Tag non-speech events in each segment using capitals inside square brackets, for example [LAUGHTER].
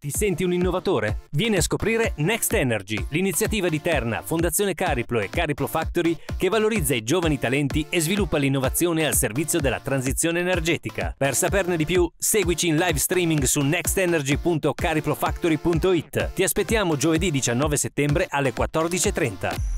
Ti senti un innovatore? Vieni a scoprire Next Energy, l'iniziativa di Terna, Fondazione Cariplo e Cariplo Factory che valorizza i giovani talenti e sviluppa l'innovazione al servizio della transizione energetica. Per saperne di più, seguici in live streaming su nextenergy.cariplofactory.it. Ti aspettiamo giovedì 19 settembre alle 14.30.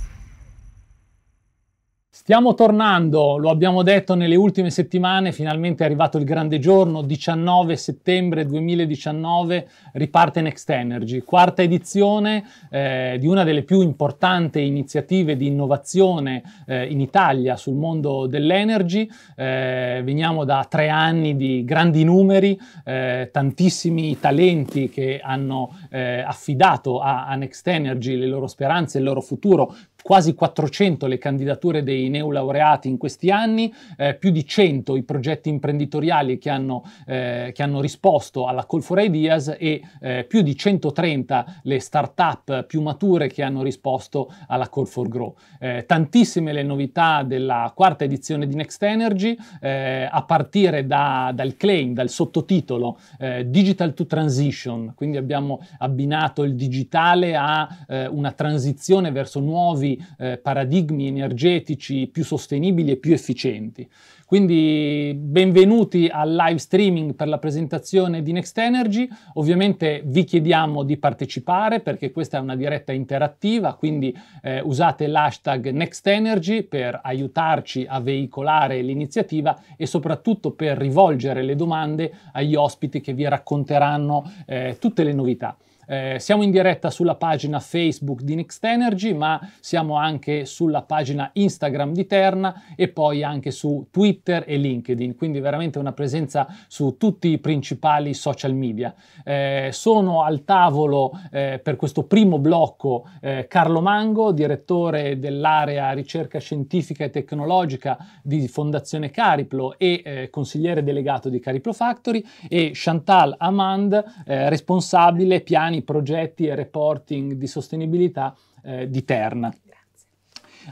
Stiamo tornando, lo abbiamo detto nelle ultime settimane, finalmente è arrivato il grande giorno, 19 settembre 2019 riparte Next Energy, quarta edizione eh, di una delle più importanti iniziative di innovazione eh, in Italia sul mondo dell'energy. Eh, veniamo da tre anni di grandi numeri, eh, tantissimi talenti che hanno eh, affidato a, a Next Energy le loro speranze, il loro futuro, quasi 400 le candidature dei neolaureati in questi anni, eh, più di 100 i progetti imprenditoriali che hanno, eh, che hanno risposto alla Call for Ideas e eh, più di 130 le start-up più mature che hanno risposto alla Call for Grow. Eh, tantissime le novità della quarta edizione di Next Energy, eh, a partire da, dal claim, dal sottotitolo eh, Digital to Transition, quindi abbiamo abbinato il digitale a una transizione verso nuovi nuovi eh, paradigmi energetici più sostenibili e più efficienti. Quindi benvenuti al live streaming per la presentazione di Next Energy. Ovviamente vi chiediamo di partecipare perché questa è una diretta interattiva, quindi eh, usate l'hashtag Next Energy per aiutarci a veicolare l'iniziativa e soprattutto per rivolgere le domande agli ospiti che vi racconteranno eh, tutte le novità. Eh, siamo in diretta sulla pagina Facebook di Next Energy, ma siamo anche sulla pagina Instagram di Terna e poi anche su Twitter e LinkedIn, quindi veramente una presenza su tutti i principali social media. Eh, sono al tavolo eh, per questo primo blocco eh, Carlo Mango, direttore dell'area ricerca scientifica e tecnologica di Fondazione Cariplo e eh, consigliere delegato di Cariplo Factory e Chantal Amand, eh, responsabile piani nei progetti e reporting di sostenibilità eh, di Terna.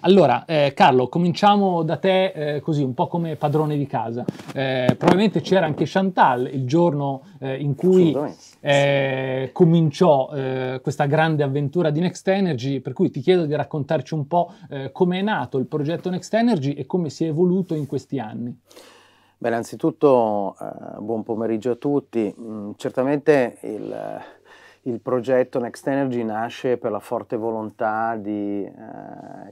Allora, eh, Carlo, cominciamo da te eh, così, un po' come padrone di casa. Eh, probabilmente c'era anche Chantal il giorno eh, in cui eh, cominciò eh, questa grande avventura di Next Energy, per cui ti chiedo di raccontarci un po' come è nato il progetto Next Energy e come si è evoluto in questi anni. Beh, innanzitutto buon pomeriggio a tutti. Mm, certamente il il progetto Next Energy nasce per la forte volontà di eh,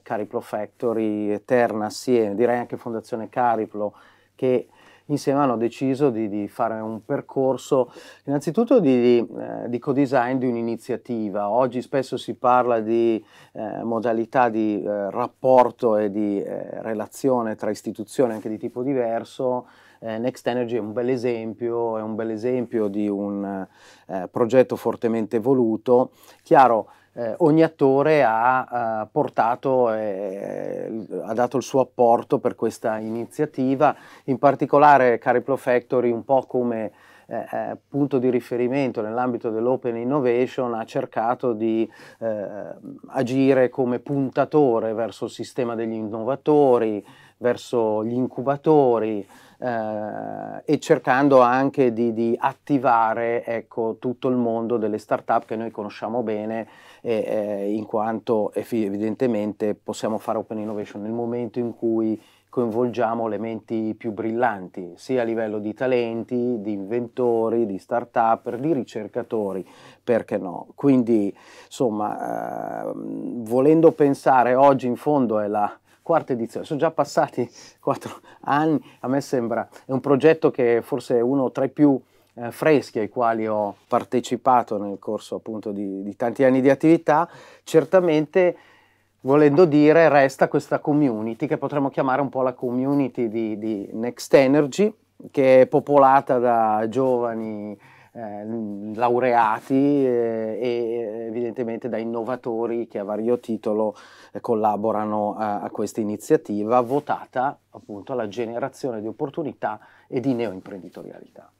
Cariplo Factory, Eterna assieme, direi anche Fondazione Cariplo, che insieme hanno deciso di, di fare un percorso innanzitutto di, eh, di co-design di un'iniziativa. Oggi spesso si parla di eh, modalità di eh, rapporto e di eh, relazione tra istituzioni anche di tipo diverso, eh, Next Energy è un bel esempio, è un bel esempio di un eh, progetto fortemente voluto. Chiaro, eh, ogni attore ha eh, portato e eh, ha dato il suo apporto per questa iniziativa, in particolare Cariplo Factory un po' come eh, eh, punto di riferimento nell'ambito dell'open innovation ha cercato di eh, agire come puntatore verso il sistema degli innovatori, verso gli incubatori, eh, e cercando anche di, di attivare ecco, tutto il mondo delle start-up che noi conosciamo bene eh, in quanto evidentemente possiamo fare open innovation nel momento in cui coinvolgiamo le menti più brillanti, sia a livello di talenti, di inventori, di start-up, di ricercatori, perché no? Quindi, insomma, eh, volendo pensare oggi in fondo è la, quarta edizione, sono già passati [LAUGHS] quattro anni, a me sembra, è un progetto che forse è uno tra i più eh, freschi ai quali ho partecipato nel corso appunto di, di tanti anni di attività, certamente volendo dire resta questa community che potremmo chiamare un po' la community di, di Next Energy, che è popolata da giovani eh, laureati eh, e evidentemente da innovatori che a vario titolo eh, collaborano a questa iniziativa votata appunto alla generazione di opportunità e di neoimprenditorialità.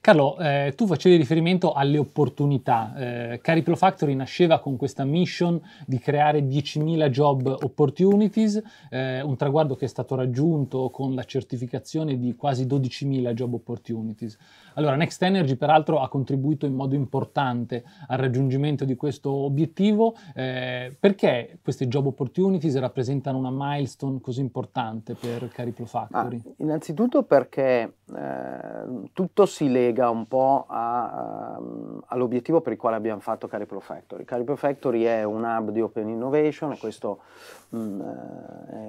Carlo, eh, tu facevi riferimento alle opportunità. Eh, Cariplo Factory nasceva con questa mission di creare 10.000 job opportunities, eh, un traguardo che è stato raggiunto con la certificazione di quasi 12.000 job opportunities. Allora, Next Energy peraltro ha contribuito in modo importante al raggiungimento di questo obiettivo. Eh, perché queste job opportunities rappresentano una milestone così importante per Cariplo Factory? Ah, innanzitutto perché eh, tutto si lega collega un po' um, all'obiettivo per il quale abbiamo fatto Caripro Factory. Caripro Factory è un hub di open innovation, questo um,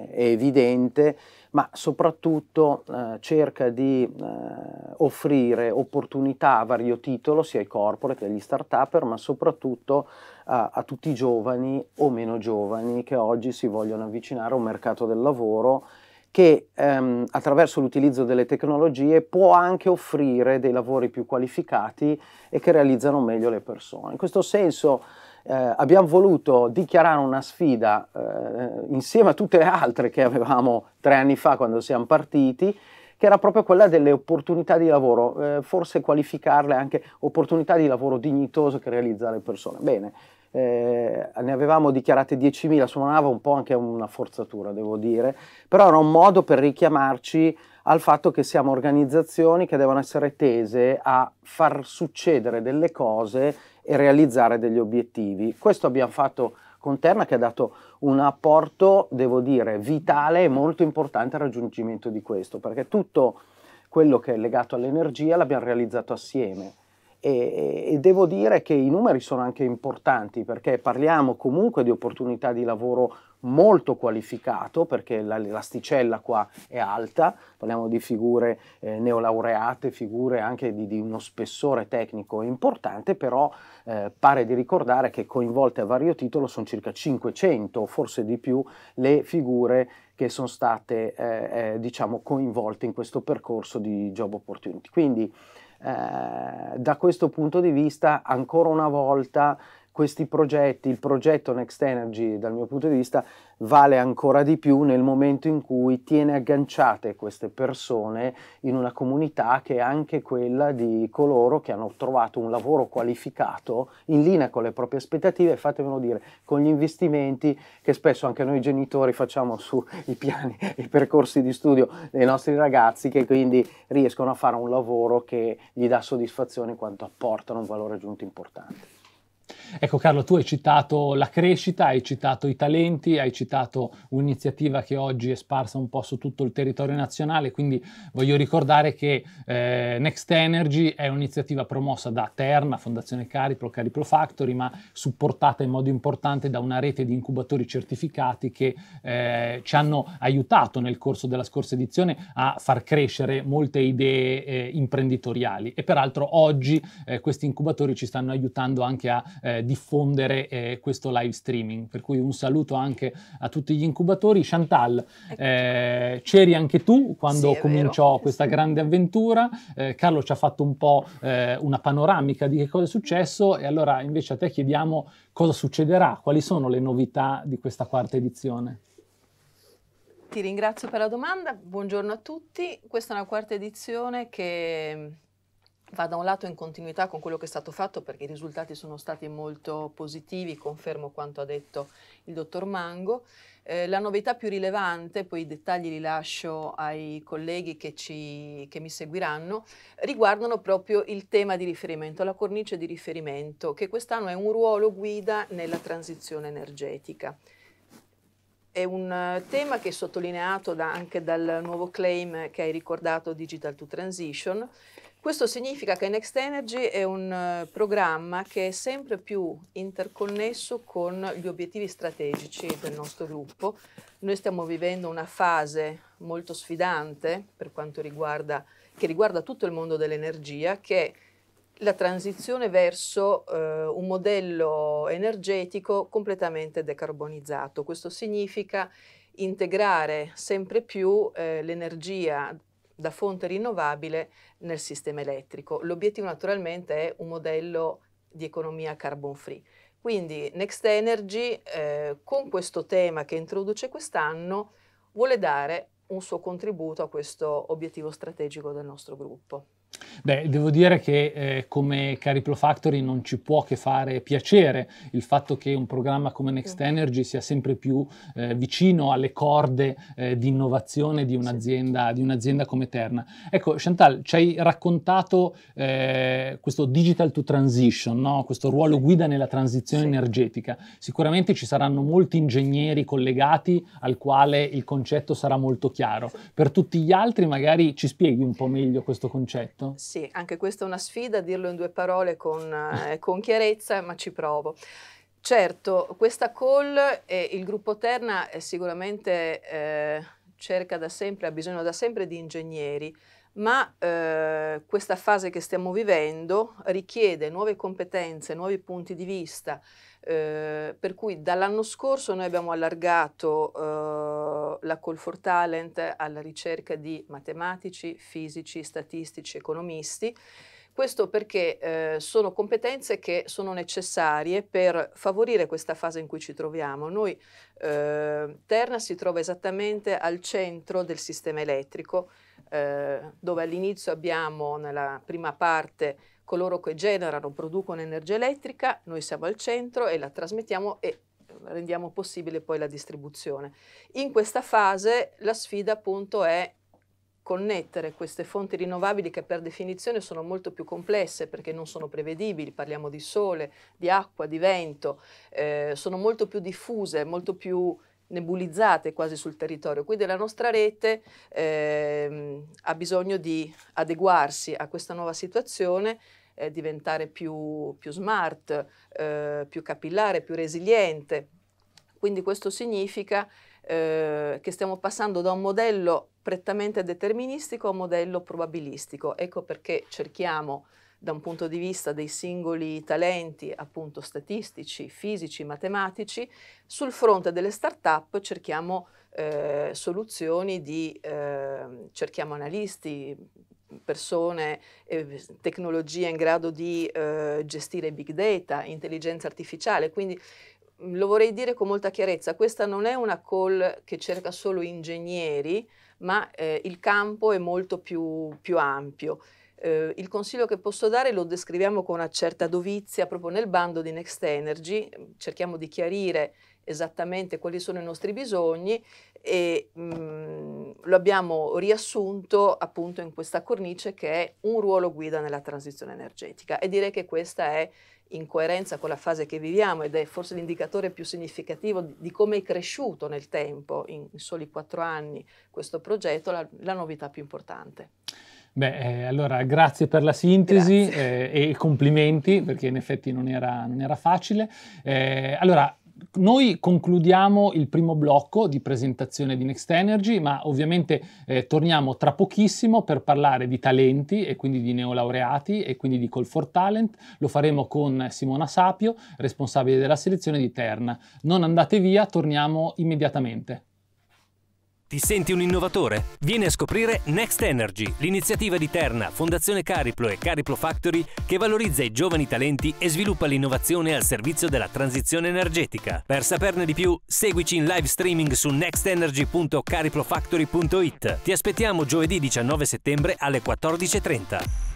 è evidente, ma soprattutto uh, cerca di uh, offrire opportunità a vario titolo sia ai corporate che agli start up ma soprattutto a, a tutti i giovani o meno giovani che oggi si vogliono avvicinare a un mercato del lavoro che ehm, attraverso l'utilizzo delle tecnologie può anche offrire dei lavori più qualificati e che realizzano meglio le persone. In questo senso eh, abbiamo voluto dichiarare una sfida eh, insieme a tutte le altre che avevamo tre anni fa quando siamo partiti, che era proprio quella delle opportunità di lavoro, eh, forse qualificarle anche opportunità di lavoro dignitoso che realizza le persone. Bene, eh, ne avevamo dichiarate 10.000, suonava un po' anche una forzatura, devo dire, però era un modo per richiamarci al fatto che siamo organizzazioni che devono essere tese a far succedere delle cose e realizzare degli obiettivi. Questo abbiamo fatto con Terna che ha dato un apporto, devo dire, vitale e molto importante al raggiungimento di questo, perché tutto quello che è legato all'energia l'abbiamo realizzato assieme e, e, devo dire che i numeri sono anche importanti perché parliamo comunque di opportunità di lavoro molto qualificato perché l'asticella qua è alta, parliamo di figure eh, neolaureate, figure anche di, di, uno spessore tecnico importante, però eh, pare di ricordare che coinvolte a vario titolo sono circa 500, forse di più, le figure che sono state eh, eh, diciamo coinvolte in questo percorso di job opportunity. Quindi eh, da questo punto di vista ancora una volta questi progetti, il progetto Next Energy dal mio punto di vista vale ancora di più nel momento in cui tiene agganciate queste persone in una comunità che è anche quella di coloro che hanno trovato un lavoro qualificato in linea con le proprie aspettative, e fatemelo dire, con gli investimenti che spesso anche noi genitori facciamo sui piani [LAUGHS] e percorsi di studio dei nostri ragazzi che quindi riescono a fare un lavoro che gli dà soddisfazione in quanto apportano un valore aggiunto importante. Ecco Carlo, tu hai citato la crescita, hai citato i talenti, hai citato un'iniziativa che oggi è sparsa un po' su tutto il territorio nazionale, quindi voglio ricordare che eh, Next Energy è un'iniziativa promossa da Terna, Fondazione Caripro, Caripro Factory, ma supportata in modo importante da una rete di incubatori certificati che eh, ci hanno aiutato nel corso della scorsa edizione a far crescere molte idee eh, imprenditoriali e peraltro oggi eh, questi incubatori ci stanno aiutando anche a eh, eh, diffondere eh, questo live streaming. Per cui un saluto anche a tutti gli incubatori. Chantal, ecco. Eh, c'eri anche tu quando sì, cominciò questa grande avventura. Eh, Carlo ci ha fatto un po' eh, una panoramica di che cosa è successo e allora invece a te chiediamo cosa succederà, quali sono le novità di questa quarta edizione. Ti ringrazio per la domanda, buongiorno a tutti. Questa è una quarta edizione che va da un lato in continuità con quello che è stato fatto perché i risultati sono stati molto positivi, confermo quanto ha detto il dottor Mango. Eh, la novità più rilevante, poi i dettagli li lascio ai colleghi che, ci, che mi seguiranno, riguardano proprio il tema di riferimento, la cornice di riferimento, che quest'anno è un ruolo guida nella transizione energetica. È un eh, tema che è sottolineato da, anche dal nuovo claim che hai ricordato Digital to Transition, questo significa che Next Energy è un eh, programma che è sempre più interconnesso con gli obiettivi strategici del nostro gruppo. Noi stiamo vivendo una fase molto sfidante per quanto riguarda, che riguarda tutto il mondo dell'energia, che è la transizione verso eh, un modello energetico completamente decarbonizzato. Questo significa integrare sempre più eh, l'energia da fonte rinnovabile nel sistema elettrico. L'obiettivo naturalmente è un modello di economia carbon free. Quindi Next Energy eh, con questo tema che introduce quest'anno vuole dare un suo contributo a questo obiettivo strategico del nostro gruppo. Beh, devo dire che eh, come Cariplo Factory non ci può che fare piacere il fatto che un programma come Next Energy sia sempre più eh, vicino alle corde eh, di innovazione di un'azienda, di un'azienda, come Terna. Ecco, Chantal, ci hai raccontato eh, questo digital to transition, no? questo ruolo guida nella transizione sì. energetica. Sicuramente ci saranno molti ingegneri collegati al quale il concetto sarà molto chiaro. Per tutti gli altri magari ci spieghi un po' meglio questo concetto corretto? Sì, anche questa è una sfida, dirlo in due parole con, eh, con chiarezza, ma ci provo. Certo, questa call, eh, il gruppo Terna è sicuramente eh, cerca da sempre, ha bisogno da sempre di ingegneri, ma eh, questa fase che stiamo vivendo richiede nuove competenze, nuovi punti di vista, eh, per cui dall'anno scorso noi abbiamo allargato eh, la Call for Talent alla ricerca di matematici, fisici, statistici, economisti. Questo perché eh, sono competenze che sono necessarie per favorire questa fase in cui ci troviamo. Noi, eh, Terna si trova esattamente al centro del sistema elettrico, eh, dove all'inizio abbiamo nella prima parte coloro che generano, producono energia elettrica, noi siamo al centro e la trasmettiamo e rendiamo possibile poi la distribuzione. In questa fase la sfida appunto è connettere queste fonti rinnovabili che per definizione sono molto più complesse perché non sono prevedibili, parliamo di sole, di acqua, di vento, eh, sono molto più diffuse, molto più nebulizzate quasi sul territorio. Quindi la nostra rete eh, ha bisogno di adeguarsi a questa nuova situazione eh, diventare più, più smart, eh, più capillare, più resiliente. Quindi questo significa eh, che stiamo passando da un modello prettamente deterministico a un modello probabilistico. Ecco perché cerchiamo da un punto di vista dei singoli talenti, appunto statistici, fisici, matematici, sul fronte delle start-up cerchiamo eh, soluzioni di, eh, cerchiamo analisti, persone, eh, tecnologie in grado di eh, gestire big data, intelligenza artificiale. Quindi mm, lo vorrei dire con molta chiarezza, questa non è una call che cerca solo ingegneri, ma eh, il campo è molto più, più ampio. Eh, il consiglio che posso dare lo descriviamo con una certa dovizia proprio nel bando di Next Energy, cerchiamo di chiarire esattamente quali sono i nostri bisogni e mh, mm, lo abbiamo riassunto appunto in questa cornice che è un ruolo guida nella transizione energetica e direi che questa è in coerenza con la fase che viviamo ed è forse l'indicatore più significativo di, di come è cresciuto nel tempo, in, in soli quattro anni, questo progetto, la, la novità più importante. Beh, eh, allora grazie per la sintesi eh, e complimenti perché in effetti non era, non era facile. Eh, allora, noi concludiamo il primo blocco di presentazione di Next Energy, ma ovviamente eh, torniamo tra pochissimo per parlare di talenti e quindi di neolaureati e quindi di Call for Talent. Lo faremo con Simona Sapio, responsabile della selezione di Terna. Non andate via, torniamo immediatamente. Ti senti un innovatore? Vieni a scoprire Next Energy, l'iniziativa di Terna, Fondazione Cariplo e Cariplo Factory che valorizza i giovani talenti e sviluppa l'innovazione al servizio della transizione energetica. Per saperne di più, seguici in live streaming su nextenergy.cariplofactory.it. Ti aspettiamo giovedì 19 settembre alle 14.30.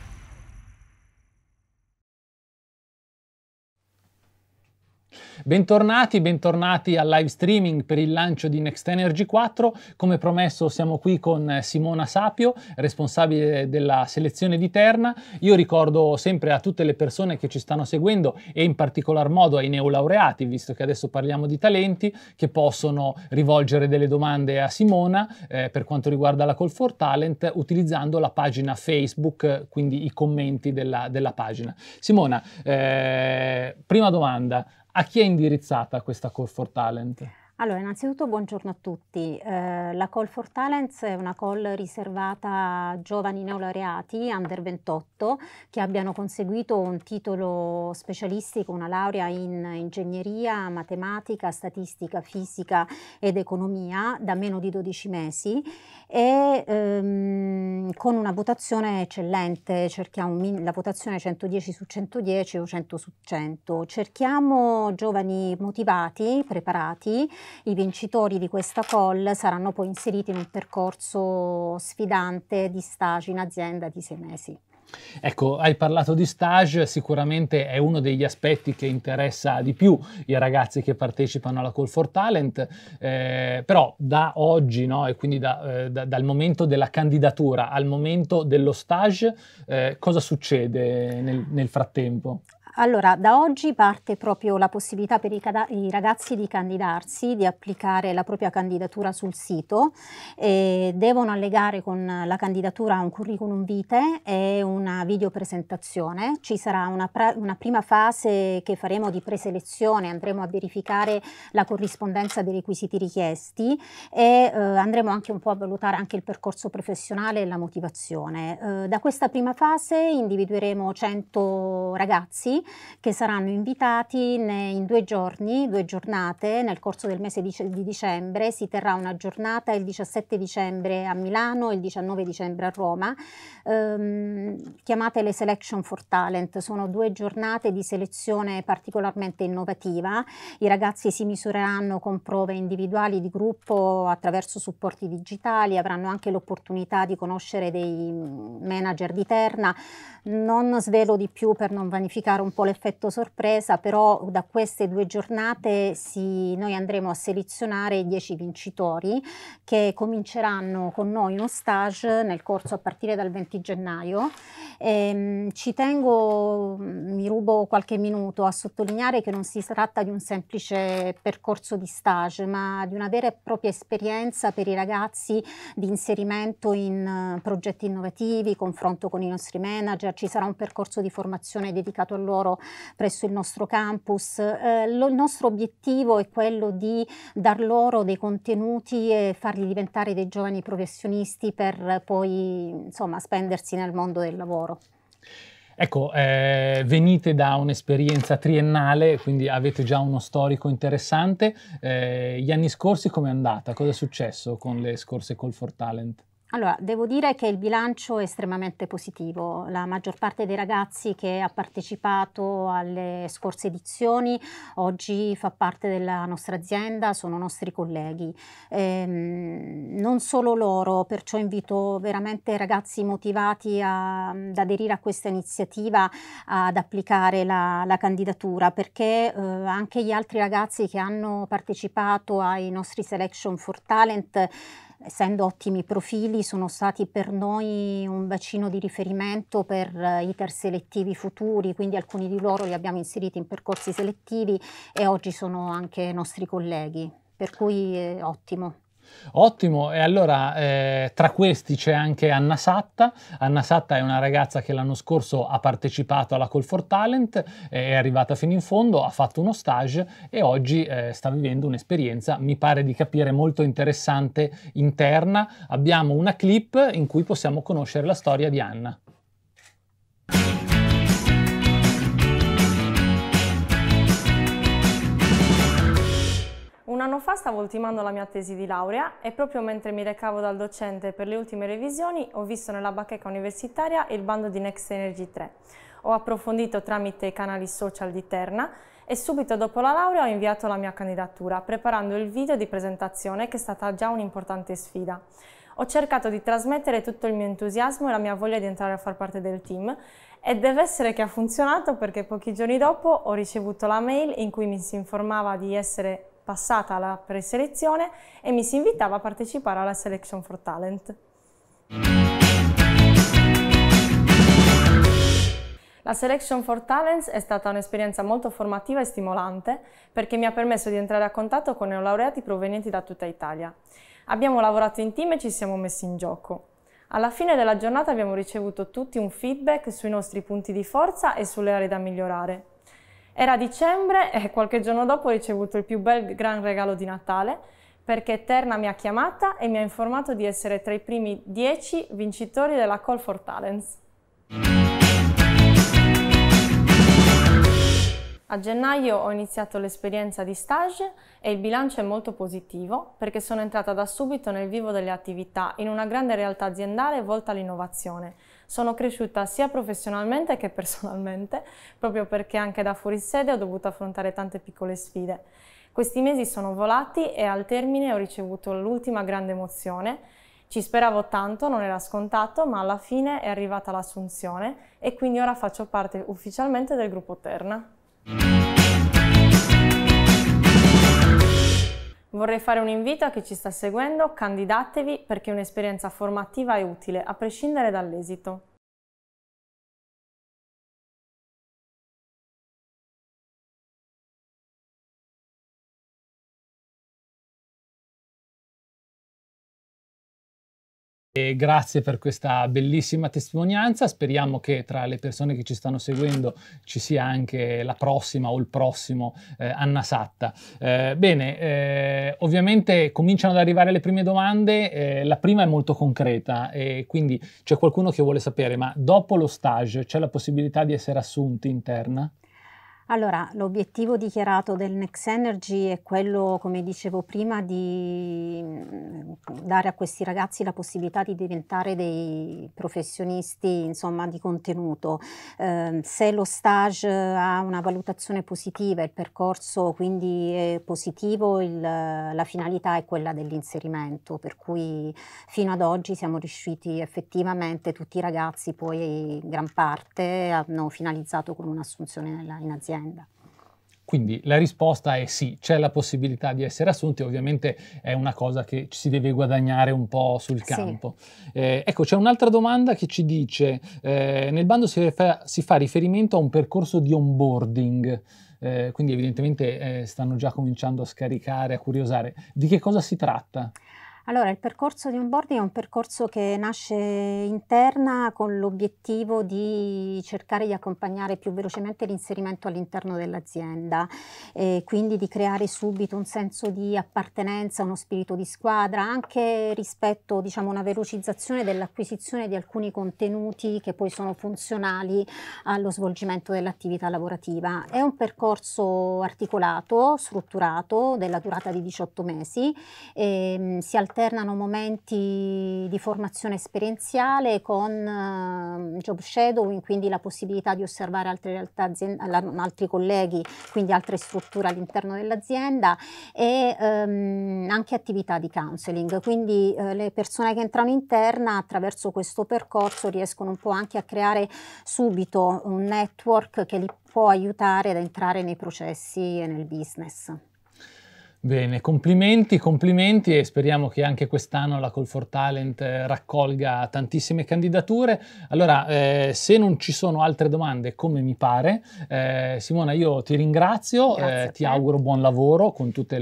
Bentornati, bentornati al live streaming per il lancio di Next Energy 4. Come promesso siamo qui con Simona Sapio, responsabile della selezione di Terna. Io ricordo sempre a tutte le persone che ci stanno seguendo e in particolar modo ai neolaureati, visto che adesso parliamo di talenti, che possono rivolgere delle domande a Simona eh, per quanto riguarda la Call for Talent utilizzando la pagina Facebook, quindi i commenti della, della pagina. Simona, eh, prima domanda a chi è indirizzata questa call for talent? Allora, innanzitutto buongiorno a tutti. Eh, la call for talents è una call riservata a giovani neolaureati under 28 che abbiano conseguito un titolo specialistico, una laurea in ingegneria, matematica, statistica, fisica ed economia da meno di 12 mesi e ehm, con una votazione eccellente, cerchiamo la votazione 110 su 110 o 100 su 100. Cerchiamo giovani motivati, preparati i vincitori di questa call saranno poi inseriti in un percorso sfidante di stage in azienda di sei mesi. Ecco, hai parlato di stage, sicuramente è uno degli aspetti che interessa di più i ragazzi che partecipano alla Call for Talent, eh, però da oggi, no, e quindi da, eh, da, dal momento della candidatura al momento dello stage, eh, cosa succede nel, nel, frattempo? Allora, da oggi parte proprio la possibilità per i, i ragazzi di candidarsi, di applicare la propria candidatura sul sito. devono allegare con la candidatura un curriculum vitae e una videopresentazione. Ci sarà una, una prima fase che faremo di preselezione, andremo a verificare la corrispondenza dei requisiti richiesti e eh, andremo anche un po' a valutare anche il percorso professionale e la motivazione. Eh, da questa prima fase individueremo 100 ragazzi che saranno invitati in due giorni, due giornate, nel corso del mese di dicembre. Si terrà una giornata il 17 dicembre a Milano e il 19 dicembre a Roma, ehm, chiamate le Selection for Talent. Sono due giornate di selezione particolarmente innovativa. I ragazzi si misureranno con prove individuali di gruppo attraverso supporti digitali, avranno anche l'opportunità di conoscere dei manager di terna. Non svelo di più per non vanificare un po' l'effetto sorpresa, però da queste due giornate si, noi andremo a selezionare i 10 vincitori che cominceranno con noi uno stage nel corso a partire dal 20 gennaio. Ehm, ci tengo, mi rubo qualche minuto a sottolineare che non si tratta di un semplice percorso di stage, ma di una vera e propria esperienza per i ragazzi di inserimento in eh, progetti innovativi, confronto con i nostri manager, ci sarà un percorso di formazione dedicato a loro loro presso il nostro campus. Eh, lo, il nostro obiettivo è quello di dar loro dei contenuti e farli diventare dei giovani professionisti per poi insomma, spendersi nel mondo del lavoro. Ecco, eh, venite da un'esperienza triennale, quindi avete già uno storico interessante. Eh, gli anni scorsi com'è andata? Cosa è successo con le scorse Call for Talent? Allora, devo dire che il bilancio è estremamente positivo. La maggior parte dei ragazzi che ha partecipato alle scorse edizioni oggi fa parte della nostra azienda, sono nostri colleghi. Ehm, non solo loro, perciò invito veramente i ragazzi motivati a, ad aderire a questa iniziativa ad applicare la, la candidatura, perché eh, anche gli altri ragazzi che hanno partecipato ai nostri Selection for Talent essendo ottimi profili, sono stati per noi un bacino di riferimento per eh, iter selettivi futuri, quindi alcuni di loro li abbiamo inseriti in percorsi selettivi e oggi sono anche nostri colleghi, per cui è ottimo. Ottimo, e allora eh, tra questi c'è anche Anna Satta. Anna Satta è una ragazza che l'anno scorso ha partecipato alla Call for Talent, eh, è arrivata fino in fondo, ha fatto uno stage e oggi eh, sta vivendo un'esperienza, mi pare di capire, molto interessante interna. Abbiamo una clip in cui possiamo conoscere la storia di Anna. anno fa stavo ultimando la mia tesi di laurea e proprio mentre mi recavo dal docente per le ultime revisioni ho visto nella bacheca universitaria il bando di Next Energy 3. Ho approfondito tramite i canali social di Terna e subito dopo la laurea ho inviato la mia candidatura preparando il video di presentazione che è stata già un'importante sfida. Ho cercato di trasmettere tutto il mio entusiasmo e la mia voglia di entrare a far parte del team e deve essere che ha funzionato perché pochi giorni dopo ho ricevuto la mail in cui mi si informava di essere passata la preselezione e mi si invitava a partecipare alla Selection for Talent. La Selection for Talents è stata un'esperienza molto formativa e stimolante perché mi ha permesso di entrare a contatto con neolaureati provenienti da tutta Italia. Abbiamo lavorato in team e ci siamo messi in gioco. Alla fine della giornata abbiamo ricevuto tutti un feedback sui nostri punti di forza e sulle aree da migliorare. Era dicembre e qualche giorno dopo ho ricevuto il più bel gran regalo di Natale perché Terna mi ha chiamata e mi ha informato di essere tra i primi 10 vincitori della Call for Talents. A gennaio ho iniziato l'esperienza di stage e il bilancio è molto positivo perché sono entrata da subito nel vivo delle attività in una grande realtà aziendale volta all'innovazione sono cresciuta sia professionalmente che personalmente, [LAUGHS] proprio perché anche da fuori sede ho dovuto affrontare tante piccole sfide. Questi mesi sono volati e al termine ho ricevuto l'ultima grande emozione. Ci speravo tanto, non era scontato, ma alla fine è arrivata l'assunzione e quindi ora faccio parte ufficialmente del gruppo Terna. Vorrei fare un invito a chi ci sta seguendo, candidatevi perché un'esperienza formativa è utile, a prescindere dall'esito. E grazie per questa bellissima testimonianza. Speriamo che tra le persone che ci stanno seguendo ci sia anche la prossima o il prossimo eh, Anna Satta. Eh, bene, eh, ovviamente cominciano ad arrivare le prime domande. Eh, la prima è molto concreta e quindi c'è qualcuno che vuole sapere, ma dopo lo stage c'è la possibilità di essere assunti interna? Allora, l'obiettivo dichiarato del Next Energy è quello, come dicevo prima, di mm, dare a questi ragazzi la possibilità di diventare dei professionisti, insomma, di contenuto. Eh, se lo stage eh, ha una valutazione positiva, il percorso quindi è positivo, il, la finalità è quella dell'inserimento, per cui fino ad oggi siamo riusciti effettivamente, tutti i ragazzi poi in gran parte hanno finalizzato con un'assunzione in azienda dell'azienda. Quindi la risposta è sì, c'è la possibilità di essere assunti, ovviamente è una cosa che ci si deve guadagnare un po' sul campo. Sì. Eh, ecco, c'è un'altra domanda che ci dice, eh, nel bando si fa, si fa, riferimento a un percorso di onboarding, eh, quindi evidentemente eh, stanno già cominciando a scaricare, a curiosare. Di che cosa si tratta? Allora, il percorso di onboarding è un percorso che nasce interna con l'obiettivo di cercare di accompagnare più velocemente l'inserimento all'interno dell'azienda e quindi di creare subito un senso di appartenenza, uno spirito di squadra, anche rispetto, diciamo, a una velocizzazione dell'acquisizione di alcuni contenuti che poi sono funzionali allo svolgimento dell'attività lavorativa. È un percorso articolato, strutturato, della durata di 18 mesi, e, ehm, si alternano momenti di formazione esperienziale con eh, job shadowing, quindi la possibilità di osservare altre realtà altri colleghi, quindi altre strutture all'interno dell'azienda e ehm, anche attività di counseling. Quindi eh, le persone che entrano interna attraverso questo percorso riescono un po' anche a creare subito un network che li può aiutare ad entrare nei processi e nel business. Bene, complimenti, complimenti e speriamo che anche quest'anno la Call for Talent eh, raccolga tantissime candidature. Allora, eh, se non ci sono altre domande, come mi pare, eh, Simona, io ti ringrazio, eh, ti auguro buon lavoro con tutti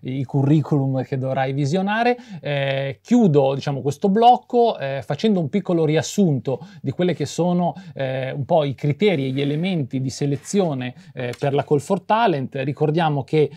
i curriculum che dovrai visionare. Eh, chiudo diciamo, questo blocco eh, facendo un piccolo riassunto di quelli che sono un po' i criteri e gli elementi di selezione per la Call for Talent. Ricordiamo che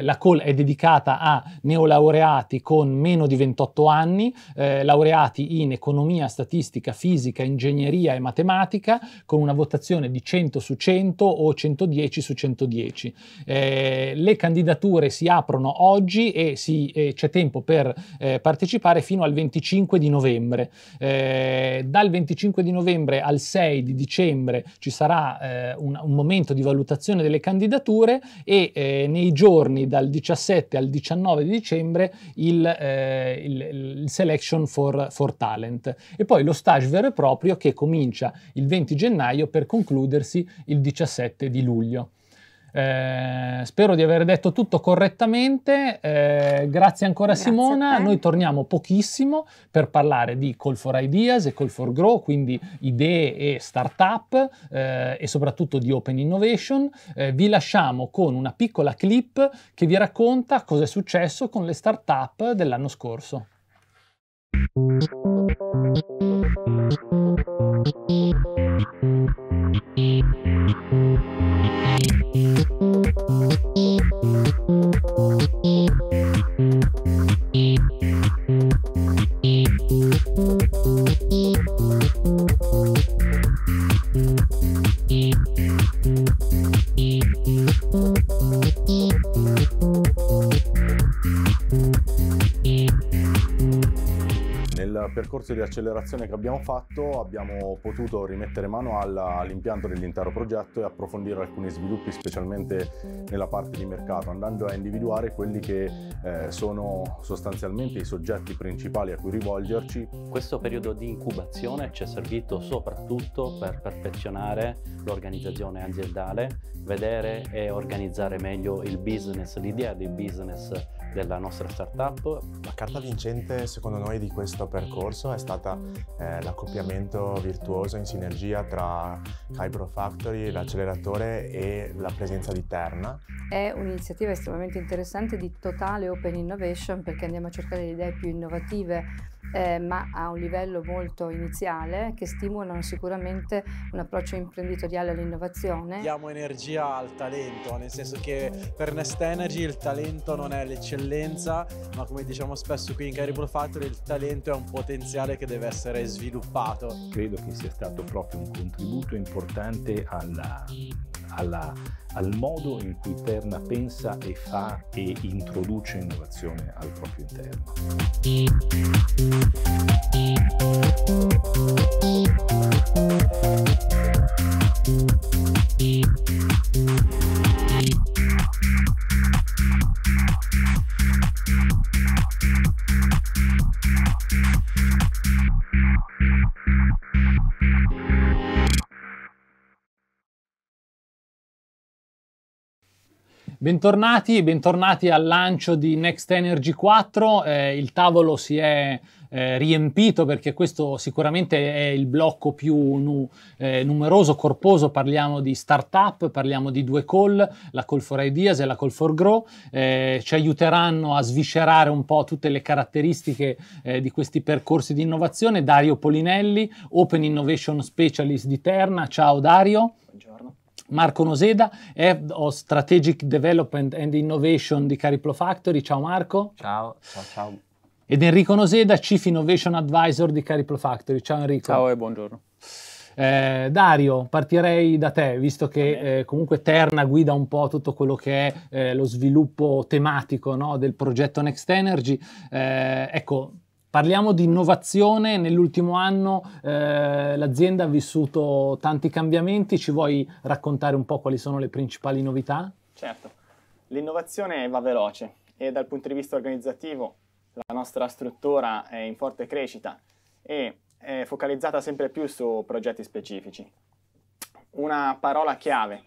la Call Hall è dedicata a neolaureati con meno di 28 anni, eh, laureati in economia, statistica, fisica, ingegneria e matematica, con una votazione di 100 su 100 o 110 su 110. Eh, le candidature si aprono oggi e, si, e eh, c'è tempo per eh, partecipare fino al 25 di novembre. Eh, dal 25 di novembre al 6 di dicembre ci sarà eh, un, un, momento di valutazione delle candidature e nei giorni dal 18 17 al 19 di dicembre il, eh, il, il selection for, for, talent e poi lo stage vero e proprio che comincia il 20 gennaio per concludersi il 17 di luglio. Eh, spero di aver detto tutto correttamente. Eh, grazie ancora grazie Simona. Noi torniamo pochissimo per parlare di Call for Ideas e Call for Grow, quindi idee e startup eh, e soprattutto di Open Innovation. Eh, vi lasciamo con una piccola clip che vi racconta cosa è successo con le startup dell'anno scorso. Thank percorso di accelerazione che abbiamo fatto abbiamo potuto rimettere mano all'impianto dell'intero progetto e approfondire alcuni sviluppi specialmente nella parte di mercato andando a individuare quelli che eh, sono sostanzialmente i soggetti principali a cui rivolgerci. Questo periodo di incubazione ci è servito soprattutto per perfezionare l'organizzazione aziendale, vedere e organizzare meglio il business, l'idea di business della nostra startup. La carta vincente secondo noi di questo percorso è stata eh, l'accoppiamento virtuoso in sinergia tra Hybro Factory, l'acceleratore e la presenza di Terna. È un'iniziativa estremamente interessante di totale open innovation perché andiamo a cercare le idee più innovative eh, ma a un livello molto iniziale che stimolano sicuramente un approccio imprenditoriale all'innovazione. Diamo energia al talento, nel senso che esatto. per Nest Energy il talento non è l'eccellenza, ma come diciamo spesso qui in Caribou Factory il talento è un potenziale che deve essere sviluppato. Credo che sia stato proprio un contributo importante alla alla, al modo in cui Terna pensa e fa e introduce innovazione al proprio interno. Thank Bentornati, bentornati al lancio di Next Energy 4, eh, il tavolo si è eh, riempito perché questo sicuramente è il blocco più nu, eh, numeroso, corposo, parliamo di startup, parliamo di due call, la call for ideas e la call for grow, eh, ci aiuteranno a sviscerare un po' tutte le caratteristiche eh, di questi percorsi di innovazione Dario Polinelli, Open Innovation Specialist di Terna, ciao Dario. Buongiorno. Marco Noseda, Head of Strategic Development and Innovation di Cariplo Factory. Ciao Marco. Ciao, ciao, ciao. Ed Enrico Noseda, Chief Innovation Advisor di Cariplo Factory. Ciao Enrico. Ciao e buongiorno. Eh, Dario, partirei da te, visto che eh, comunque Terna guida un po' tutto quello che è eh, lo sviluppo tematico no, del progetto Next Energy. Eh, ecco, Parliamo di innovazione, nell'ultimo anno eh, l'azienda ha vissuto tanti cambiamenti, ci vuoi raccontare un po' quali sono le principali novità? Certo, l'innovazione va veloce e dal punto di vista organizzativo la nostra struttura è in forte crescita e è focalizzata sempre più su progetti specifici. Una parola chiave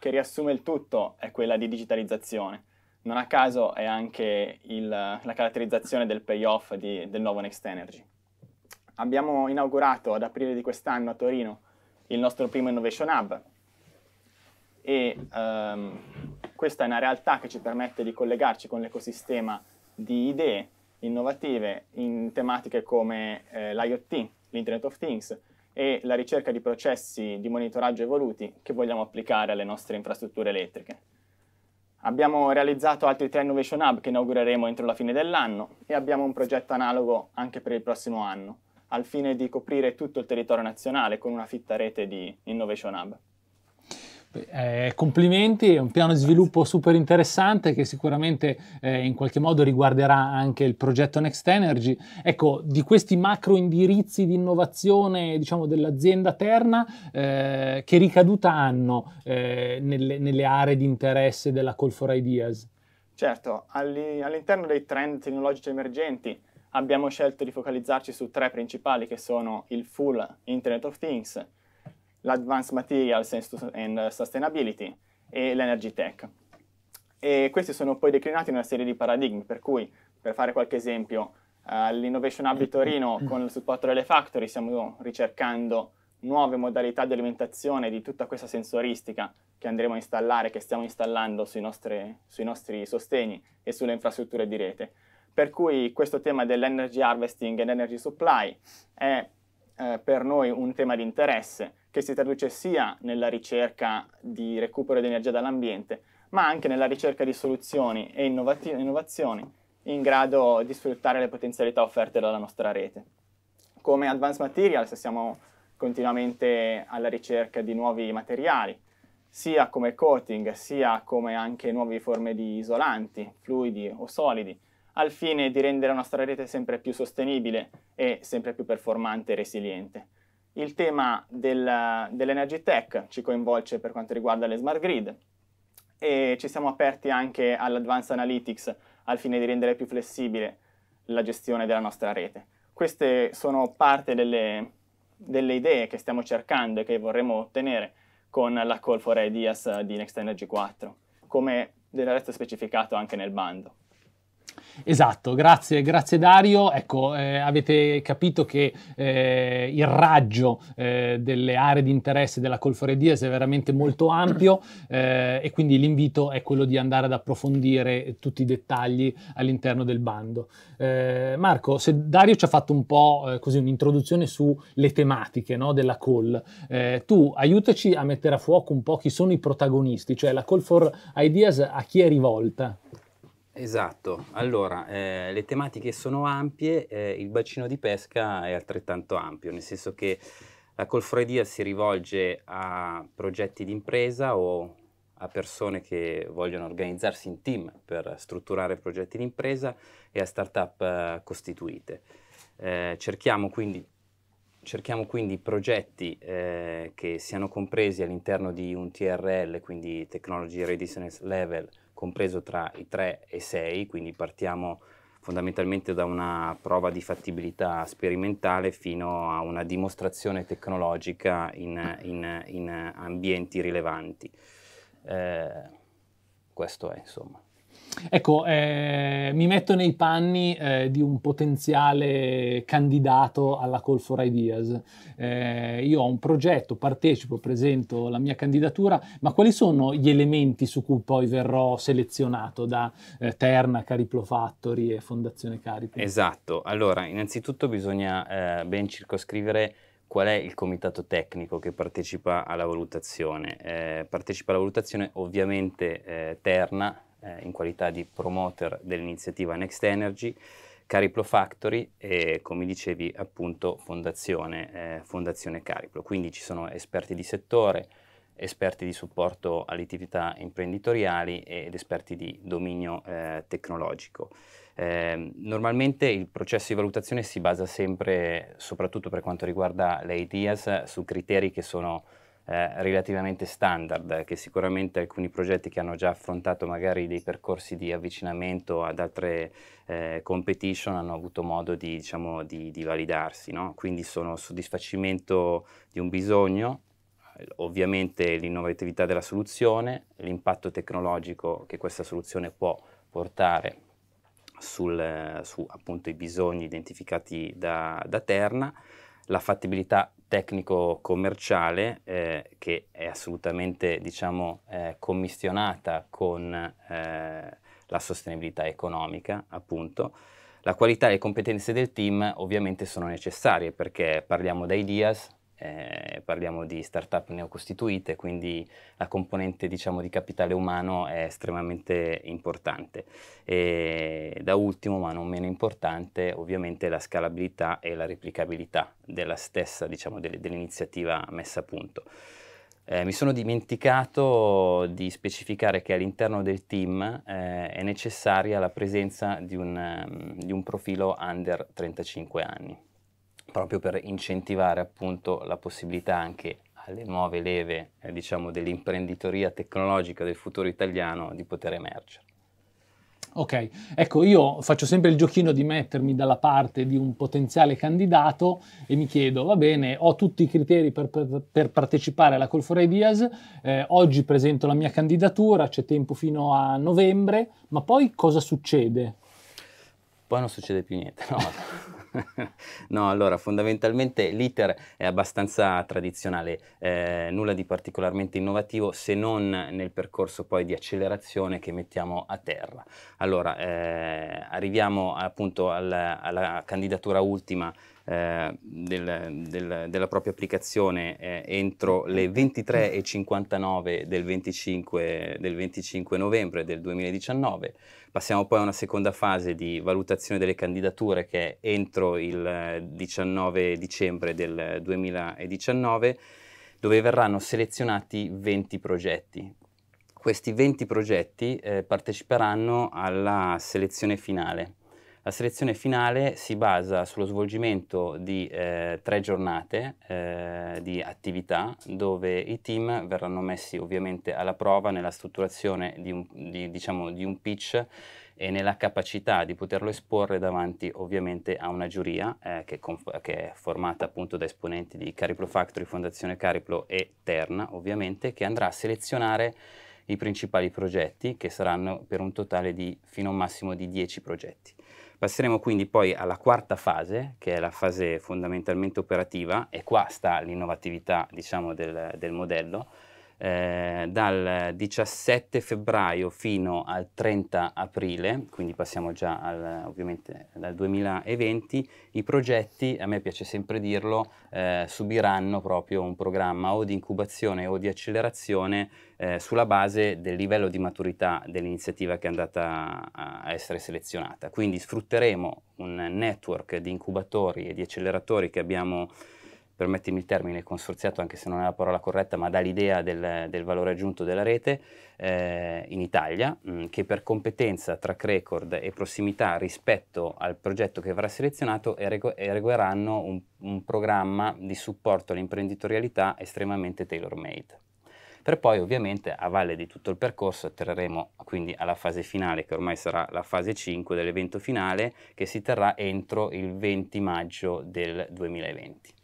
che riassume il tutto è quella di digitalizzazione non a caso è anche il, la caratterizzazione del payoff di, del nuovo Next Energy. Abbiamo inaugurato ad aprile di quest'anno a Torino il nostro primo Innovation Hub e um, questa è una realtà che ci permette di collegarci con l'ecosistema di idee innovative in tematiche come eh, l'IoT, l'Internet of Things e la ricerca di processi di monitoraggio evoluti che vogliamo applicare alle nostre infrastrutture elettriche. Abbiamo realizzato altri tre Innovation Hub che inaugureremo entro la fine dell'anno e abbiamo un progetto analogo anche per il prossimo anno, al fine di coprire tutto il territorio nazionale con una fitta rete di Innovation Hub. Eh, complimenti, è un piano di sviluppo super interessante che sicuramente eh, in qualche modo riguarderà anche il progetto Next Energy. Ecco, di questi macro indirizzi di innovazione diciamo, dell'azienda Terna, eh, che ricaduta hanno eh, nelle, nelle, aree di interesse della Call for Ideas? Certo, all'interno dei trend tecnologici emergenti abbiamo scelto di focalizzarci su tre principali che sono il full Internet of Things, l'Advanced Materials and Sustainability e l'Energy Tech. E questi sono poi declinati in una serie di paradigmi, per cui, per fare qualche esempio, all'Innovation eh, Hub di Torino [LAUGHS] con il supporto delle factory stiamo ricercando nuove modalità di alimentazione di tutta questa sensoristica che andremo a installare, che stiamo installando sui nostri, sui nostri sostegni e sulle infrastrutture di rete. Per cui questo tema dell'energy harvesting e dell'energy supply è eh, per noi un tema di interesse che si traduce sia nella ricerca di recupero di energia dall'ambiente, ma anche nella ricerca di soluzioni e innovazioni in grado di sfruttare le potenzialità offerte dalla nostra rete. Come Advanced Materials siamo continuamente alla ricerca di nuovi materiali, sia come coating, sia come anche nuove forme di isolanti, fluidi o solidi, al fine di rendere la nostra rete sempre più sostenibile e sempre più performante e resiliente. Il tema del, dell'energy tech ci coinvolge per quanto riguarda le smart grid e ci siamo aperti anche all'advanced analytics al fine di rendere più flessibile la gestione della nostra rete. Queste sono parte delle, delle idee che stiamo cercando e che vorremmo ottenere con la Call for Ideas di Next Energy 4, come del resto specificato anche nel bando. Esatto, grazie, grazie Dario. Ecco, eh, avete capito che eh, il raggio eh, delle aree di interesse della colforediese è veramente molto ampio eh, e quindi l'invito è quello di andare ad approfondire tutti i dettagli all'interno del bando. Eh, Marco, se Dario ci ha fatto un po' eh, così un'introduzione sulle tematiche no, della call, tu aiutaci a mettere a fuoco un po' chi sono i protagonisti, cioè la call for ideas a chi è rivolta. Esatto, allora eh, le tematiche sono ampie, eh, il bacino di pesca è altrettanto ampio, nel senso che la colfredia si rivolge a progetti di impresa o a persone che vogliono organizzarsi in team per strutturare progetti di impresa e a start-up eh, costituite. Eh, cerchiamo quindi, cerchiamo, quindi, progetti eh, che siano compresi all'interno di un TRL, quindi Technology Readiness Level, compreso tra i 3 e 6, quindi partiamo fondamentalmente da una prova di fattibilità sperimentale fino a una dimostrazione tecnologica in, in, in ambienti rilevanti. Eh, questo è insomma. Ecco, eh, mi metto nei panni eh, di un potenziale candidato alla Call for Ideas. Eh, io ho un progetto, partecipo, presento la mia candidatura, ma quali sono gli elementi su cui poi verrò selezionato da eh, Terna, Cariplo Factory e Fondazione Cariplo? Esatto, allora innanzitutto bisogna eh, ben circoscrivere qual è il comitato tecnico che partecipa alla valutazione. Eh, partecipa alla valutazione ovviamente Terna, eh, in qualità di promoter dell'iniziativa Next Energy, Cariplo Factory e, come dicevi, appunto Fondazione, eh, Fondazione Cariplo. Quindi ci sono esperti di settore, esperti di supporto alle attività imprenditoriali ed esperti di dominio eh, tecnologico. Eh, normalmente il processo di valutazione si basa sempre, soprattutto per quanto riguarda le ideas, su criteri che sono eh, relativamente standard, che sicuramente alcuni progetti che hanno già affrontato magari dei percorsi di avvicinamento ad altre eh, competition hanno avuto modo di, diciamo, di, di validarsi, no? quindi sono soddisfacimento di un bisogno, ovviamente l'innovatività della soluzione, l'impatto tecnologico che questa soluzione può portare sul, su appunto i bisogni identificati da, da Terna, la fattibilità tecnico commerciale eh, che è assolutamente diciamo, eh, commissionata con eh, la sostenibilità economica, appunto. La qualità e le competenze del team ovviamente sono necessarie perché parliamo di ideas eh, parliamo di startup neocostituite, quindi la componente diciamo, di capitale umano è estremamente importante. E da ultimo, ma non meno importante, ovviamente la scalabilità e la replicabilità della stessa, diciamo, de- dell'iniziativa messa a punto. Eh, mi sono dimenticato di specificare che all'interno del team eh, è necessaria la presenza di un, um, di un profilo under 35 anni proprio per incentivare appunto la possibilità anche alle nuove leve eh, diciamo, dell'imprenditoria tecnologica del futuro italiano di poter emergere. Ok, ecco, io faccio sempre il giochino di mettermi dalla parte di un potenziale candidato e mi chiedo, va bene, ho tutti i criteri per, per, per partecipare alla Call for Ideas, eh, oggi presento la mia candidatura, c'è tempo fino a novembre, ma poi cosa succede? Poi non succede più niente, no? [LAUGHS] [LAUGHS] no, allora fondamentalmente l'iter è abbastanza tradizionale, eh, nulla di particolarmente innovativo se non nel percorso poi di accelerazione che mettiamo a terra. Allora eh, arriviamo appunto alla, alla candidatura ultima eh, del, del, della propria applicazione eh, entro le 23.59 del 25, del 25 novembre del 2019. Passiamo poi a una seconda fase di valutazione delle candidature che è entro il 19 eh, dicembre del 2019 dove verranno selezionati 20 progetti. Questi 20 progetti eh, parteciperanno alla selezione finale la selezione finale si basa sullo svolgimento di eh, tre giornate eh, di attività dove i team verranno messi ovviamente alla prova nella strutturazione di un, di, diciamo, di un pitch e nella capacità di poterlo esporre davanti ovviamente a una giuria eh, che, che, è formata appunto da esponenti di Cariplo Factory, Fondazione Cariplo e Terna ovviamente che andrà a selezionare i principali progetti che saranno per un totale di fino a un massimo di 10 progetti. Passeremo quindi poi alla quarta fase, che è la fase fondamentalmente operativa, e qua sta l'innovatività diciamo, del, del modello, eh, dal 17 febbraio fino al 30 aprile, quindi passiamo già al, ovviamente dal 2020, i progetti, a me piace sempre dirlo, eh, subiranno proprio un programma o di incubazione o di accelerazione eh, sulla base del livello di maturità dell'iniziativa che è andata a, a essere selezionata. Quindi sfrutteremo un network di incubatori e di acceleratori che abbiamo permettimi il termine, consorziato, anche se non è la parola corretta, ma dà l'idea del, del valore aggiunto della rete eh, in Italia, mh, mm, che per competenza, track record e prossimità rispetto al progetto che verrà selezionato erego, eregueranno un, un programma di supporto all'imprenditorialità estremamente tailor-made per poi ovviamente a valle di tutto il percorso atterreremo quindi alla fase finale che ormai sarà la fase 5 dell'evento finale che si terrà entro il 20 maggio del 2020.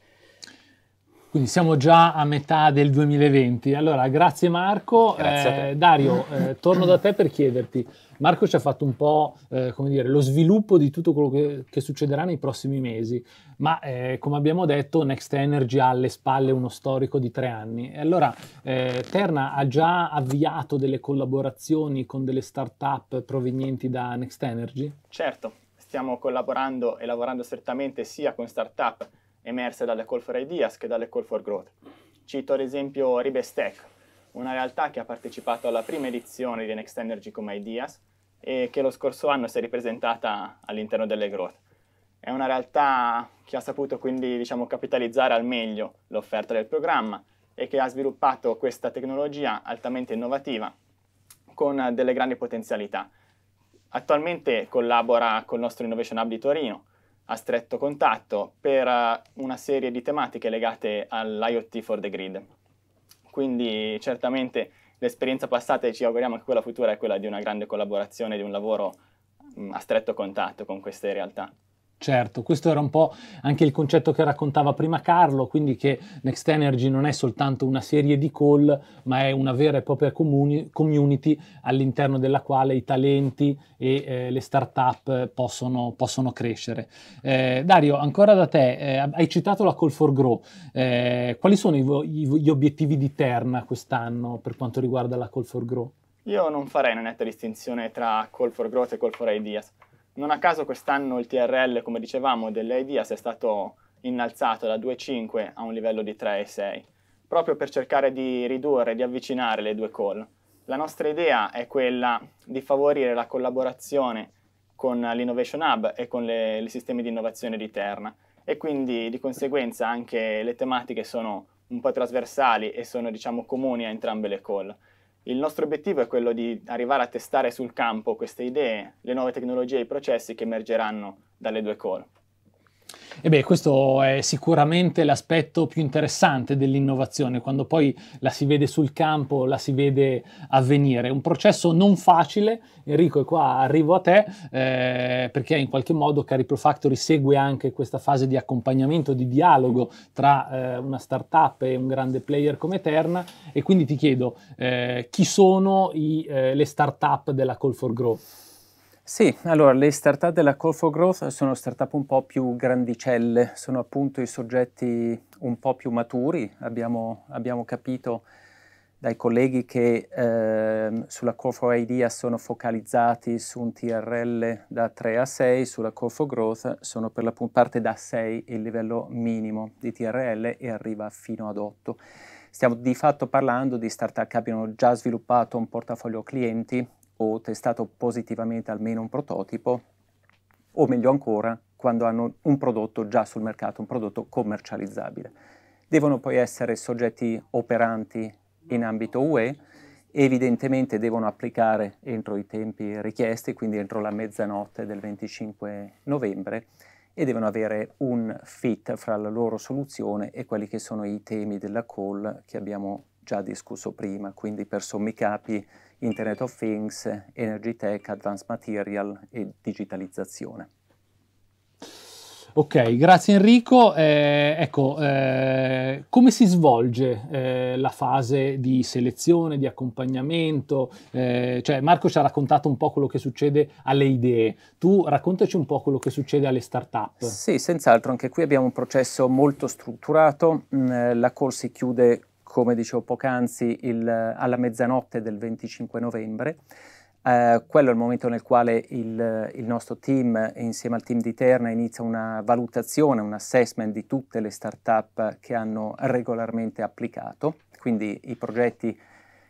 Quindi siamo già a metà del 2020. Allora, grazie Marco. Grazie eh, Dario, eh, torno da te per chiederti. Marco ci ha fatto un po' eh, dire, lo sviluppo di tutto quello che, che, succederà nei prossimi mesi, ma eh, come abbiamo detto Next Energy ha alle spalle uno storico di tre anni. E allora eh, Terna ha già avviato delle collaborazioni con delle start-up provenienti da Next Energy? Certo, stiamo collaborando e lavorando strettamente sia con start-up emerse dalle Call for Ideas che dalle Call for Growth. Cito ad esempio Ribestech, una realtà che ha partecipato alla prima edizione di Next Energy come Ideas e che lo scorso anno si è ripresentata all'interno delle Growth. È una realtà che ha saputo quindi diciamo, capitalizzare al meglio l'offerta del programma e che ha sviluppato questa tecnologia altamente innovativa con delle grandi potenzialità. Attualmente collabora con il nostro Innovation Hub di Torino a stretto contatto per eh, una serie di tematiche legate all'IoT for the grid. Quindi certamente l'esperienza passata e ci auguriamo che quella futura è quella di una grande collaborazione, di un lavoro mm, a stretto contatto con queste realtà. Certo, questo era un po' anche il concetto che raccontava prima Carlo, quindi che Next Energy non è soltanto una serie di call, ma è una vera e propria comuni- community all'interno della quale i talenti e eh, le start-up possono, possono crescere. Eh, Dario, ancora da te, eh, hai citato la Call for Grow, eh, quali sono i vo- gli obiettivi di Terna quest'anno per quanto riguarda la Call for Grow? Io non farei una netta distinzione tra Call for Growth e Call for Ideas non a caso quest'anno il TRL, come dicevamo, dell'EIDIAS è stato innalzato da 2,5 a un livello di 3,6, proprio per cercare di ridurre, di avvicinare le due call. La nostra idea è quella di favorire la collaborazione con l'Innovation Hub e con i sistemi di innovazione di Terna e quindi di conseguenza anche le tematiche sono un po' trasversali e sono diciamo comuni a entrambe le call. Il nostro obiettivo è quello di arrivare a testare sul campo queste idee, le nuove tecnologie e i processi che emergeranno dalle due call. E beh, questo è sicuramente l'aspetto più interessante dell'innovazione, quando poi la si vede sul campo, la si vede avvenire. Un processo non facile, Enrico, e qua arrivo a te, eh, perché in qualche modo Caripro Factory segue anche questa fase di accompagnamento, di dialogo tra eh, una startup e un grande player come Eterna. e quindi ti chiedo eh, chi sono i, eh, le startup della Call for Growth? Sì, allora le startup della Call for Growth sono startup un po' più grandicelle, sono appunto i soggetti un po' più maturi, abbiamo, abbiamo capito dai colleghi che eh, sulla Call for Idea sono focalizzati su un TRL da 3 a 6, sulla Call for Growth sono per la parte da 6 il livello minimo di TRL e arriva fino ad 8. Stiamo di fatto parlando di startup che abbiano già sviluppato un portafoglio clienti o testato positivamente almeno un prototipo, o meglio ancora, quando hanno un prodotto già sul mercato, un prodotto commercializzabile. Devono poi essere soggetti operanti in ambito UE, evidentemente devono applicare entro i tempi richiesti, quindi entro la mezzanotte del 25 novembre, e devono avere un fit fra la loro soluzione e quelli che sono i temi della call che abbiamo già discusso prima, quindi per sommi capi Internet of Things, Energy Tech, Advanced Material e digitalizzazione. Ok, grazie Enrico. Eh, ecco, eh, come si svolge eh, la fase di selezione, di accompagnamento? Eh, cioè Marco ci ha raccontato un po' quello che succede alle idee. Tu raccontaci un po' quello che succede alle start-up. Sì, senz'altro, anche qui abbiamo un processo molto strutturato. Mm, eh, la call si chiude come dicevo poc'anzi, il, alla mezzanotte del 25 novembre. Eh, quello è il momento nel quale il, il, nostro team, insieme al team di Terna, inizia una valutazione, un assessment di tutte le start-up che hanno regolarmente applicato, quindi i progetti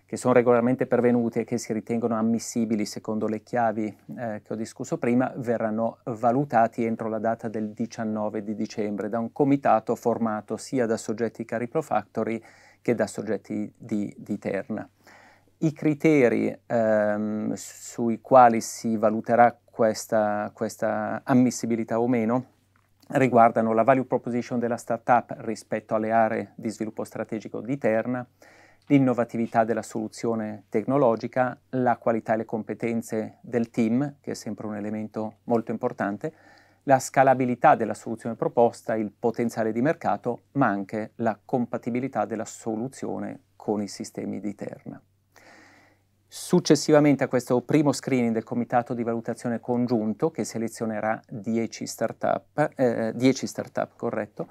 che sono regolarmente pervenuti e che si ritengono ammissibili secondo le chiavi eh, che ho discusso prima, verranno valutati entro la data del 19 di dicembre da un comitato formato sia da soggetti Caripro Factory che da soggetti di, di terna. I criteri ehm, sui quali si valuterà questa, questa ammissibilità o meno riguardano la value proposition della startup rispetto alle aree di sviluppo strategico di Terna, l'innovatività della soluzione tecnologica, la qualità e le competenze del team, che è sempre un elemento molto importante, la scalabilità della soluzione proposta, il potenziale di mercato, ma anche la compatibilità della soluzione con i sistemi di Terna. Successivamente a questo primo screening del comitato di valutazione congiunto, che selezionerà 10 startup, eh, 10 startup corretto,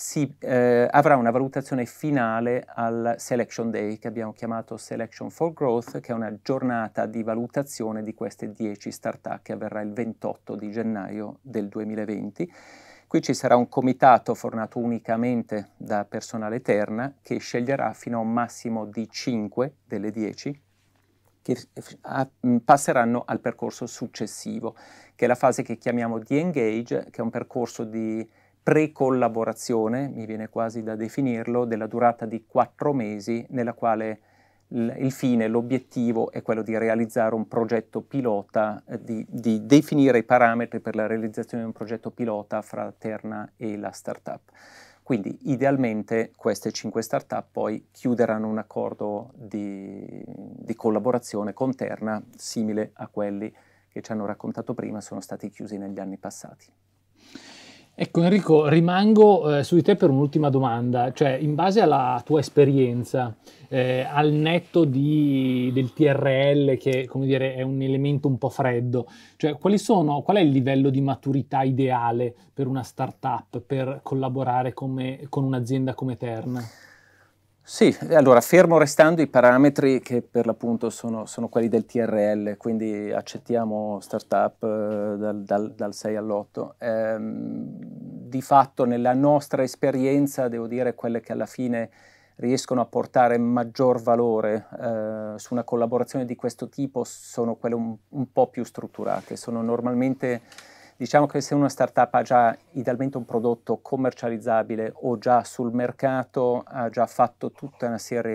si eh, avrà una valutazione finale al Selection Day che abbiamo chiamato Selection for Growth, che è una giornata di valutazione di queste 10 start-up che avverrà il 28 di gennaio del 2020. Qui ci sarà un comitato formato unicamente da personale eterna che sceglierà fino a un massimo di 5 delle 10 che passeranno al percorso successivo, che è la fase che chiamiamo di engage, che è un percorso di pre-collaborazione, mi viene quasi da definirlo, della durata di quattro mesi nella quale il fine, l'obiettivo è quello di realizzare un progetto pilota, eh, di, di, definire i parametri per la realizzazione di un progetto pilota fra Terna e la startup. Quindi idealmente queste cinque startup poi chiuderanno un accordo di, di collaborazione con Terna simile a quelli che ci hanno raccontato prima sono stati chiusi negli anni passati. Ecco Enrico, rimango eh, su di te per un'ultima domanda, cioè in base alla tua esperienza, eh, al netto di, del TRL che come dire, è un elemento un po' freddo, cioè sono, qual è il livello di maturità ideale per una startup per collaborare come, con un'azienda come Terna? Sì, allora fermo restando i parametri che per l'appunto sono, sono quelli del TRL, quindi accettiamo startup eh, dal, dal, dal 6 all'8. Ehm, di fatto nella nostra esperienza, devo dire, quelle che alla fine riescono a portare maggior valore eh, su una collaborazione di questo tipo sono quelle un, un po' più strutturate, sono normalmente Diciamo che se una startup ha già idealmente un prodotto commercializzabile o già sul mercato, ha già,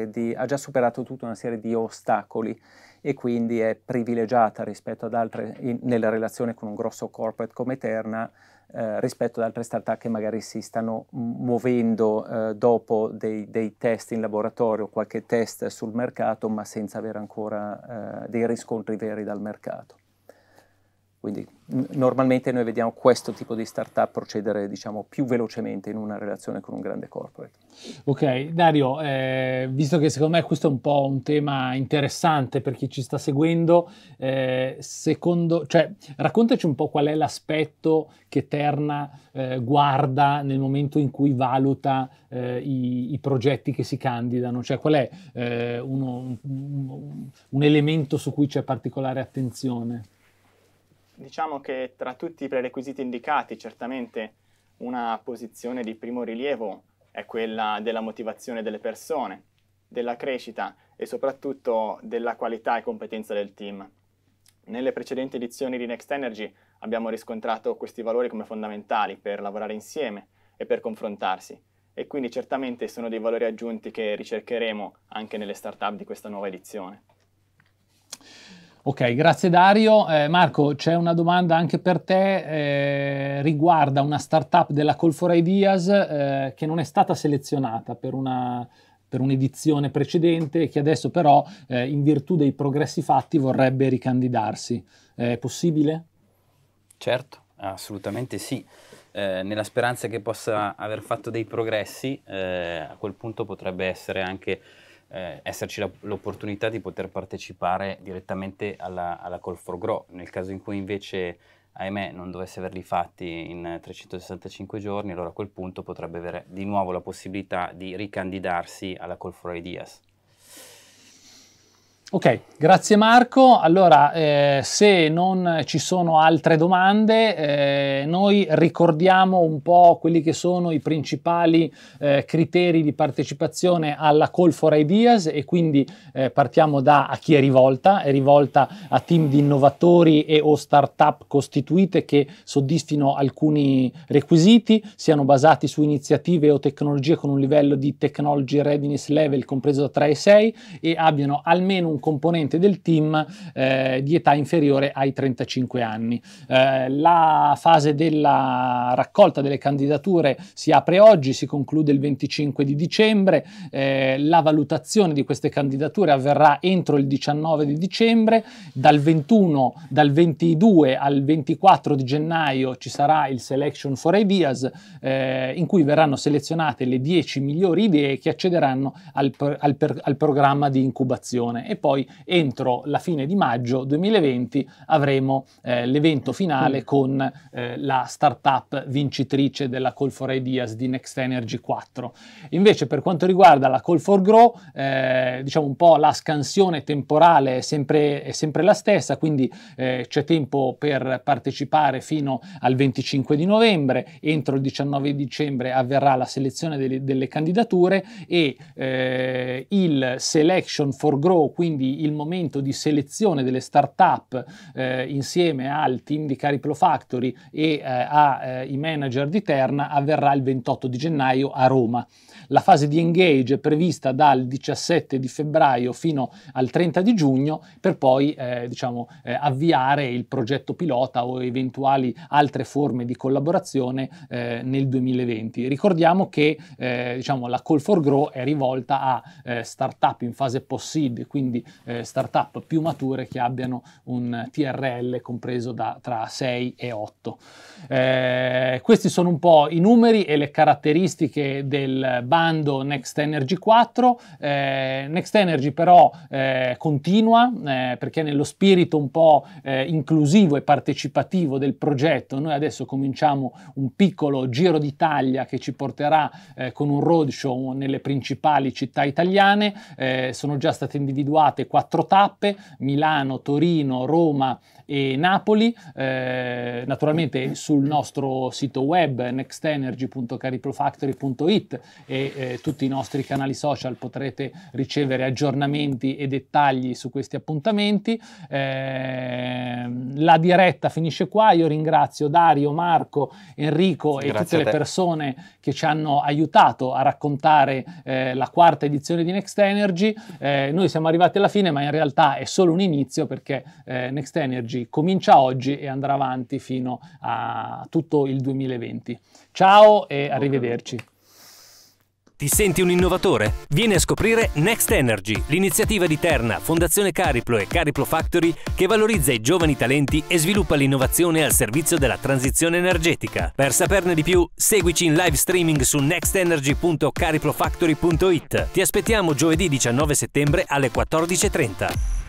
di, ha già superato tutta una serie di ostacoli e quindi è privilegiata rispetto ad altre, in, nella relazione con un grosso corporate come Terna, eh, rispetto ad altre startup che magari si stanno muovendo eh, dopo dei, dei, test in laboratorio, qualche test sul mercato, ma senza avere ancora eh, dei riscontri veri dal mercato. Quindi normalmente noi vediamo questo tipo di startup procedere diciamo, più velocemente in una relazione con un grande corporate. Ok, Dario, eh, visto che secondo me questo è un po' un tema interessante per chi ci sta seguendo, eh, secondo, cioè, raccontaci un po' qual è l'aspetto che Terna eh, guarda nel momento in cui valuta eh, i, i, progetti che si candidano, cioè qual è eh, uno, un, un elemento su cui c'è particolare attenzione? Diciamo che tra tutti i prerequisiti indicati, certamente una posizione di primo rilievo è quella della motivazione delle persone, della crescita e soprattutto della qualità e competenza del team. Nelle precedenti edizioni di Next Energy abbiamo riscontrato questi valori come fondamentali per lavorare insieme e per confrontarsi e quindi certamente sono dei valori aggiunti che ricercheremo anche nelle start-up di questa nuova edizione. Ok, grazie Dario. Eh, Marco, c'è una domanda anche per te, eh, riguarda una startup della Call for Ideas eh, che non è stata selezionata per, una, per un'edizione precedente e che adesso però, eh, in virtù dei progressi fatti, vorrebbe ricandidarsi. Eh, è possibile? Certo, assolutamente sì. Eh, nella speranza che possa aver fatto dei progressi, a quel punto potrebbe essere anche eh, esserci la, l'opportunità di poter partecipare direttamente alla, alla Call for Grow. Nel caso in cui invece, ahimè, non dovesse averli fatti in 365 giorni, allora a quel punto potrebbe avere di nuovo la possibilità di ricandidarsi alla Call for Ideas. Ok, grazie Marco. Allora, eh, se non ci sono altre domande, eh, noi ricordiamo un po' quelli che sono i principali eh, criteri di partecipazione alla Call for Ideas e quindi eh, partiamo da a chi è rivolta. È rivolta a team di innovatori e o startup up costituite che soddisfino alcuni requisiti, siano basati su iniziative o tecnologie con un livello di technology readiness level compreso da 3 e 6 e abbiano almeno un componente del team eh, di età inferiore ai 35 anni. Eh, la fase della raccolta delle candidature si apre oggi, si conclude il 25 di dicembre, eh, la valutazione di queste candidature avverrà entro il 19 di dicembre, dal 21, dal 22 al 24 di gennaio ci sarà il Selection for Ideas eh, in cui verranno selezionate le 10 migliori idee che accederanno al, per, al, per, al programma di incubazione e poi poi entro la fine di maggio 2020 avremo eh, l'evento finale mm. con eh, la startup vincitrice della Call for Ideas di Next Energy 4. Invece per quanto riguarda la Call for Grow, eh, diciamo un po' la scansione temporale è sempre, è sempre la stessa, quindi eh, c'è tempo per partecipare fino al 25 di novembre, entro il 19 dicembre avverrà la selezione delle, delle candidature e eh, il Selection for Grow, quindi quindi il momento di selezione delle start-up eh, insieme al team di Cariplo Factory e eh, ai eh, manager di Terna avverrà il 28 di gennaio a Roma. La fase di engage è prevista dal 17 di febbraio fino al 30 di giugno per poi eh, diciamo, eh, avviare il progetto pilota o eventuali altre forme di collaborazione eh, nel 2020. Ricordiamo che eh, diciamo, la Call for Grow è rivolta a eh, startup in fase post-seed, quindi eh, startup più mature che abbiano un TRL compreso da, tra 6 e 8. questi sono un po' i numeri e le caratteristiche del bando Next Energy 4. Eh, Next Energy però eh, continua eh, perché nello spirito un po' eh, inclusivo e partecipativo del progetto noi adesso cominciamo un piccolo giro d'Italia che ci porterà eh, con un roadshow nelle principali città italiane. Eh, sono già state individuate quattro tappe, Milano, Torino, Roma e Napoli, eh, naturalmente sul nostro sito web nextenergy.cariprofactory.it e eh, tutti i nostri canali social potrete ricevere aggiornamenti e dettagli su questi appuntamenti. Eh, la diretta finisce qua, io ringrazio Dario, Marco, Enrico e tutte le persone che ci hanno aiutato a raccontare eh, la quarta edizione di Next Energy. Eh, noi siamo arrivati alla fine, ma in realtà è solo un inizio perché eh, Next Energy comincia oggi e andrà avanti fino a tutto il 2020. Ciao e arrivederci. Ti senti un innovatore? Vieni a scoprire Next Energy, l'iniziativa di Terna, Fondazione Cariplo e Cariplo Factory che valorizza i giovani talenti e sviluppa l'innovazione al servizio della transizione energetica. Per saperne di più, seguici in live streaming su nextenergy.cariplofactory.it. Ti aspettiamo giovedì 19 settembre alle 14.30.